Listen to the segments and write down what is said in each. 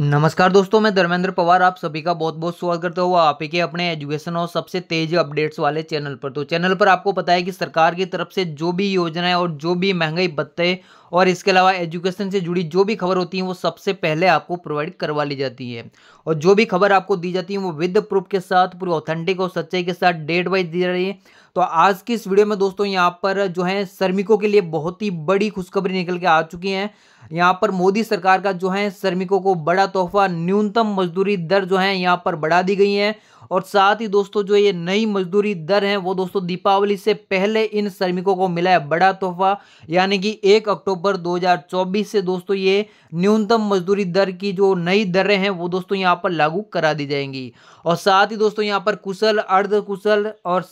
नमस्कार दोस्तों मैं धर्मेंद्र पवार आप सभी का बहुत बहुत स्वागत करता हूँ आप ही के अपने एजुकेशन और सबसे तेज अपडेट्स वाले चैनल पर तो चैनल पर आपको पता है कि सरकार की तरफ से जो भी योजनाएं और जो भी महंगाई भत्ते और इसके अलावा एजुकेशन से जुड़ी जो भी खबर होती है वो सबसे पहले आपको प्रोवाइड करवा ली जाती है और जो भी खबर आपको दी जाती है वो विद प्रूफ के साथ पूरी ऑथेंटिक और सच्चाई के साथ डेट वाइज दी जा रही है तो आज की इस वीडियो में दोस्तों यहाँ पर जो है श्रमिकों के लिए बहुत ही बड़ी खुशखबरी निकल के आ चुकी है यहाँ पर मोदी सरकार का जो है श्रमिकों को बड़ा तोहफा न्यूनतम मजदूरी दर जो है यहाँ पर बढ़ा दी गई है और साथ ही दोस्तों जो ये नई मजदूरी दर है वो दोस्तों दीपावली से पहले इन श्रमिकों को मिला है बड़ा तोहफा यानी कि एक अक्टूबर 2024 से दोस्तों ये न्यूनतम मजदूरी दर की जो नई दरें हैं वो दोस्तों यहाँ पर लागू करा दी जाएंगी और साथ ही दोस्तों यहाँ पर कुशल अर्ध कुशल और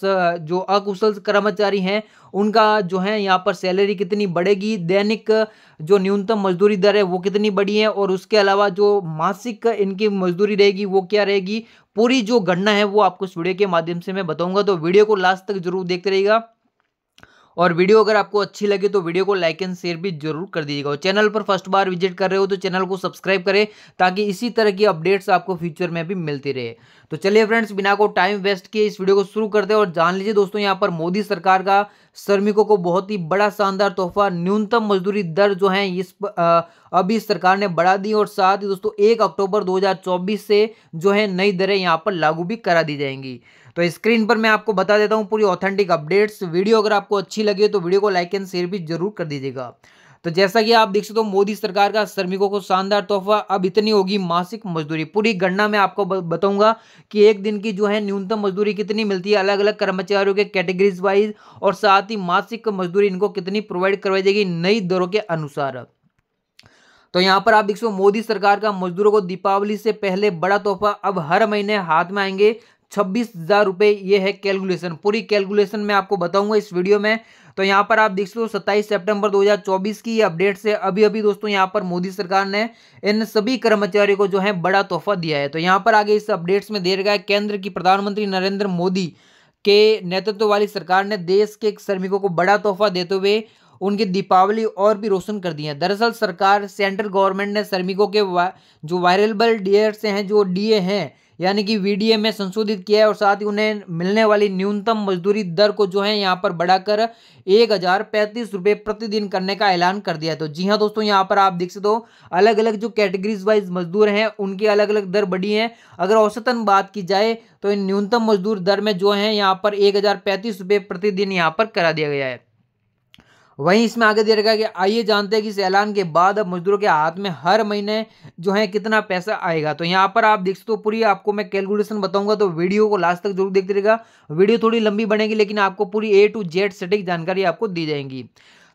जो अकुशल कर्मचारी हैं उनका जो है यहाँ पर सैलरी कितनी बढ़ेगी दैनिक जो न्यूनतम मजदूरी दर है वो कितनी बड़ी है और उसके अलावा जो मासिक इनकी मजदूरी रहेगी वो क्या रहेगी पूरी जो गणना है वो आपको इस वीडियो के माध्यम से मैं बताऊंगा तो वीडियो को लास्ट तक जरूर देखते रहिएगा और वीडियो अगर आपको अच्छी लगे तो वीडियो को लाइक एंड शेयर भी जरूर कर दीजिएगा और चैनल पर फर्स्ट बार विजिट कर रहे हो तो चैनल को सब्सक्राइब करें ताकि इसी तरह की अपडेट्स आपको फ्यूचर में भी मिलती रहे तो चलिए फ्रेंड्स बिना को टाइम वेस्ट किए इस वीडियो को शुरू कर दे और जान लीजिए दोस्तों यहाँ पर मोदी सरकार का श्रमिकों को बहुत ही बड़ा शानदार तोहफा न्यूनतम मजदूरी दर जो है इस अभी सरकार ने बढ़ा दी और साथ ही दोस्तों एक अक्टूबर दो से जो है नई दरें यहाँ पर लागू भी करा दी जाएंगी तो स्क्रीन पर मैं आपको बता देता हूँ पूरी ऑथेंटिक अपडेट्स वीडियो अगर आपको अच्छी लगी तो वीडियो को लाइक एंड शेयर भी जरूर कर दीजिएगा तो जैसा कि आप देख सकते हो मोदी सरकार का श्रमिकों को शानदार तोहफा अब इतनी होगी मासिक मजदूरी पूरी गणना में आपको बताऊंगा कि एक दिन की जो है न्यूनतम मजदूरी कितनी मिलती है अलग अलग कर्मचारियों के कैटेगरीज वाइज और साथ ही मासिक मजदूरी इनको कितनी प्रोवाइड करवाई जाएगी नई दरों के अनुसार तो यहाँ पर आप देख सकते हो मोदी सरकार का मजदूरों को दीपावली से पहले बड़ा तोहफा अब हर महीने हाथ में आएंगे छब्बीस हज़ार रुपये ये है कैलकुलेशन पूरी कैलकुलेशन मैं आपको बताऊंगा इस वीडियो में तो यहाँ पर आप देख सकते हो सत्ताईस सितंबर 2024 की अपडेट से अभी अभी दोस्तों यहाँ पर मोदी सरकार ने इन सभी कर्मचारियों को जो है बड़ा तोहफा दिया है तो यहाँ पर आगे इस अपडेट्स में दे रखा है केंद्र की प्रधानमंत्री नरेंद्र मोदी के नेतृत्व वाली सरकार ने देश के श्रमिकों को बड़ा तोहफा देते हुए उनकी दीपावली और भी रोशन कर दी है दरअसल सरकार सेंट्रल गवर्नमेंट ने श्रमिकों के वा, जो वायरेबल डीएस हैं जो डीए हैं यानी कि वी में संशोधित किया है और साथ ही उन्हें मिलने वाली न्यूनतम मजदूरी दर को जो है यहाँ पर बढ़ाकर एक हजार पैंतीस रुपये प्रतिदिन करने का ऐलान कर दिया तो जी हाँ दोस्तों यहाँ पर आप देख सकते हो अलग अलग जो कैटेगरीज वाइज मजदूर हैं उनकी अलग अलग दर बढ़ी है अगर औसतन बात की जाए तो इन न्यूनतम मजदूर दर में जो है यहाँ पर एक हजार प्रतिदिन यहाँ पर करा दिया गया है वहीं इसमें आगे दे रखा है कि आइए जानते हैं कि इस ऐलान के बाद अब मजदूरों के हाथ में हर महीने जो है कितना पैसा आएगा तो यहाँ पर आप देख सकते हो पूरी आपको मैं कैलकुलेशन बताऊंगा तो वीडियो को लास्ट तक जरूर देखते रहेगा वीडियो थोड़ी लंबी बनेगी लेकिन आपको पूरी ए टू जेड सटीक जानकारी आपको दी जाएंगी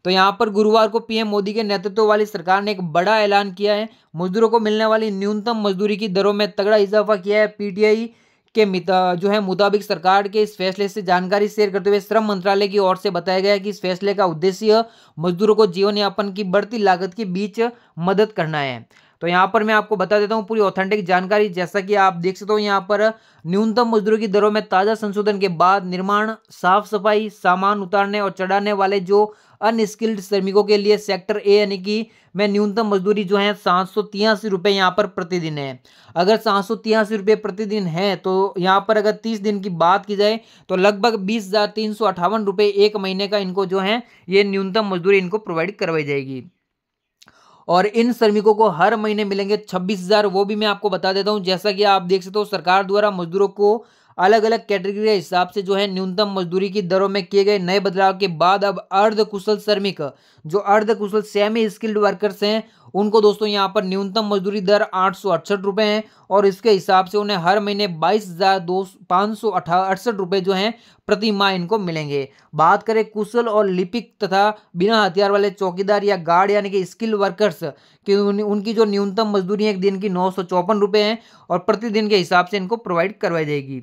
तो यहाँ पर गुरुवार को पीएम मोदी के नेतृत्व वाली सरकार ने एक बड़ा ऐलान किया है मजदूरों को मिलने वाली न्यूनतम मजदूरी की दरों में तगड़ा इजाफा किया है पीटीआई के जो है मुताबिक सरकार के इस फैसले से जानकारी शेयर करते हुए श्रम मंत्रालय की ओर से बताया गया कि इस फैसले का उद्देश्य मजदूरों को जीवन यापन की बढ़ती लागत के बीच मदद करना है तो यहाँ पर मैं आपको बता देता हूँ पूरी ऑथेंटिक जानकारी जैसा कि आप देख सकते हो यहाँ पर न्यूनतम मजदूरी की दरों में ताज़ा संशोधन के बाद निर्माण साफ सफाई सामान उतारने और चढ़ाने वाले जो अनस्किल्ड श्रमिकों के लिए सेक्टर ए यानी कि में न्यूनतम मजदूरी जो है सात सौ तिहासी रुपये यहाँ पर प्रतिदिन है अगर सात सौ तिहासी रुपये प्रतिदिन है तो यहाँ पर अगर तीस दिन की बात की जाए तो लगभग बीस हज़ार तीन सौ अट्ठावन रुपये एक महीने का इनको जो है ये न्यूनतम मजदूरी इनको प्रोवाइड करवाई जाएगी और इन श्रमिकों को हर महीने मिलेंगे छब्बीस हजार वो भी मैं आपको बता देता हूँ जैसा कि आप देख सकते हो सरकार द्वारा मजदूरों को अलग अलग कैटेगरी के हिसाब से जो है न्यूनतम मजदूरी की दरों में किए गए नए बदलाव के बाद अब अर्ध कुशल श्रमिक जो अर्ध कुशल सेमी स्किल्ड वर्कर्स हैं उनको दोस्तों यहाँ पर न्यूनतम मजदूरी दर आठ सौ अड़सठ रुपये है और इसके हिसाब से उन्हें हर महीने बाईस हज़ार दो पाँच सौ अड़सठ रुपये जो हैं प्रति माह इनको मिलेंगे बात करें कुशल और लिपिक तथा बिना हथियार वाले चौकीदार या गार्ड यानी कि स्किल वर्कर्स की उन, उनकी जो न्यूनतम मजदूरी एक दिन की नौ सौ चौपन रुपये है और प्रतिदिन के हिसाब से इनको प्रोवाइड करवाई जाएगी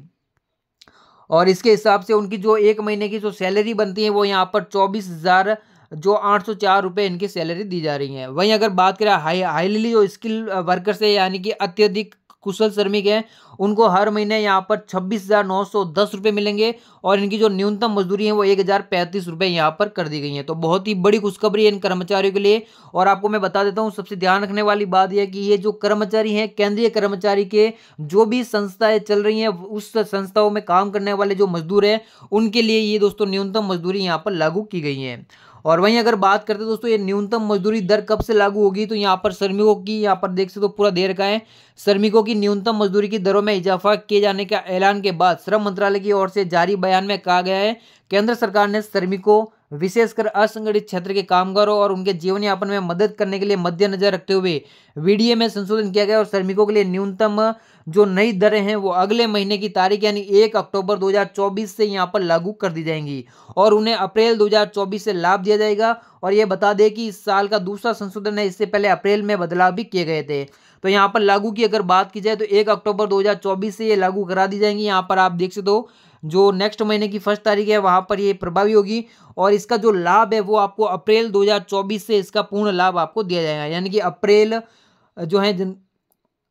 और इसके हिसाब से उनकी जो एक महीने की जो सैलरी बनती है वो यहाँ पर चौबीस हज़ार जो आठ सौ चार रुपये इनकी सैलरी दी जा रही है वहीं अगर बात करें हाई हाईली जो स्किल वर्कर्स है यानी कि अत्यधिक कुशल श्रमिक हैं उनको हर महीने यहाँ पर छब्बीस हज़ार नौ सौ दस रुपये मिलेंगे और इनकी जो न्यूनतम मजदूरी है वो एक हज़ार पैंतीस रुपये यहाँ पर कर दी गई है तो बहुत ही बड़ी खुशखबरी है इन कर्मचारियों के लिए और आपको मैं बता देता हूँ सबसे ध्यान रखने वाली बात यह कि ये जो कर्मचारी हैं केंद्रीय कर्मचारी के जो भी संस्थाएं चल रही हैं उस संस्थाओं में काम करने वाले जो मजदूर हैं उनके लिए ये दोस्तों न्यूनतम मजदूरी यहाँ पर लागू की गई है और वहीं अगर बात करते दोस्तों ये न्यूनतम मजदूरी दर कब से लागू होगी तो यहाँ पर श्रमिकों की यहाँ पर देख सकते हो तो पूरा देर का है श्रमिकों की न्यूनतम मजदूरी की दरों में इजाफा किए जाने के ऐलान के बाद श्रम मंत्रालय की ओर से जारी बयान में कहा गया है केंद्र सरकार ने श्रमिकों विशेषकर असंगठित क्षेत्र के कामगारों और उनके जीवन यापन में मदद करने के लिए मद्देनजर रखते हुए वीडीए में संशोधन किया गया और श्रमिकों के लिए न्यूनतम जो नई दरें हैं वो अगले महीने की तारीख यानी एक अक्टूबर 2024 से यहाँ पर लागू कर दी जाएंगी और उन्हें अप्रैल 2024 से लाभ दिया जाएगा और ये बता दें कि इस साल का दूसरा संशोधन है इससे पहले अप्रैल में बदलाव भी किए गए थे तो यहाँ पर लागू की अगर बात की जाए तो एक अक्टूबर दो से ये लागू करा दी जाएंगी यहाँ पर आप देख सकते हो जो नेक्स्ट महीने की फर्स्ट तारीख है वहाँ पर ये प्रभावी होगी और इसका जो लाभ है वो आपको अप्रैल 2024 से इसका पूर्ण लाभ आपको दिया जाएगा यानी कि अप्रैल जो है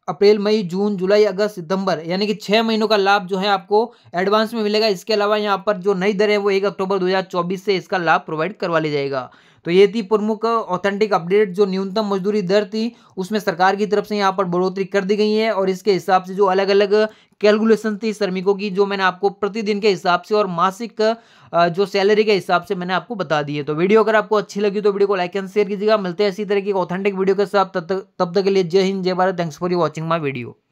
अप्रैल मई जून जुलाई अगस्त सितंबर यानी कि छः महीनों का लाभ जो है आपको एडवांस में मिलेगा इसके अलावा यहाँ पर जो नई दर है वो एक अक्टूबर 2024 से इसका लाभ प्रोवाइड करवा लिया जाएगा तो ये थी प्रमुख ऑथेंटिक अपडेट जो न्यूनतम मजदूरी दर थी उसमें सरकार की तरफ से यहाँ पर बढ़ोतरी कर दी गई है और इसके हिसाब से जो अलग अलग कैलकुलेशन थी श्रमिकों की जो मैंने आपको प्रतिदिन के हिसाब से और मासिक जो सैलरी के हिसाब से मैंने आपको बता दी है तो वीडियो अगर आपको अच्छी लगी तो वीडियो को लाइक एंड शेयर कीजिएगा मिलते हैं इसी तरह की ऑथेंटिक वीडियो के साथ तब तक के लिए जय हिंद जय Bharat thanks for you watching my video